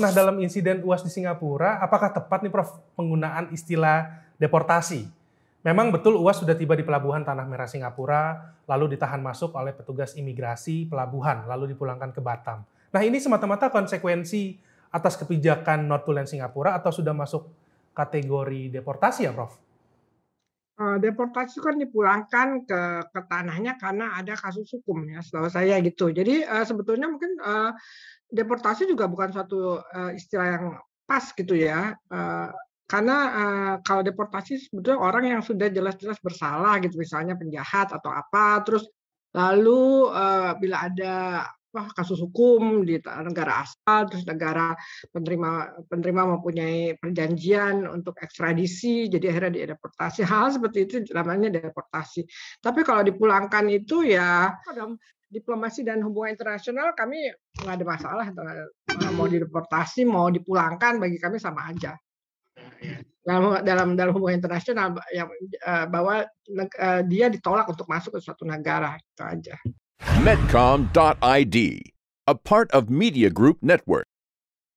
Nah, dalam insiden UAS di Singapura, apakah tepat nih Prof penggunaan istilah deportasi? Memang betul UAS sudah tiba di pelabuhan Tanah Merah Singapura, lalu ditahan masuk oleh petugas imigrasi pelabuhan, lalu dipulangkan ke Batam. Nah, ini semata-mata konsekuensi atas kebijakan Northland Singapura atau sudah masuk kategori deportasi ya, Prof? Eh, deportasi kan dipulangkan ke ke tanahnya karena ada kasus hukum ya setahu saya gitu. Jadi uh, sebetulnya mungkin uh, deportasi juga bukan suatu uh, istilah yang pas gitu ya. Uh, karena uh, kalau deportasi sebetulnya orang yang sudah jelas-jelas bersalah gitu misalnya penjahat atau apa terus lalu uh, bila ada wah, kasus hukum di negara asal terus negara penerima penerima mempunyai perjanjian untuk ekstradisi jadi akhirnya di deportasi hal seperti itu namanya deportasi tapi kalau dipulangkan itu ya diplomasi dan hubungan internasional kami nggak ada masalah eh, mau direportasi mau dipulangkan bagi kami sama aja iya, iya. dalam dalam dalam hubungan internasional yang eh, bahwa eh, dia ditolak untuk masuk ke suatu negara itu aja. Medcom.id, a part of Media Group Network.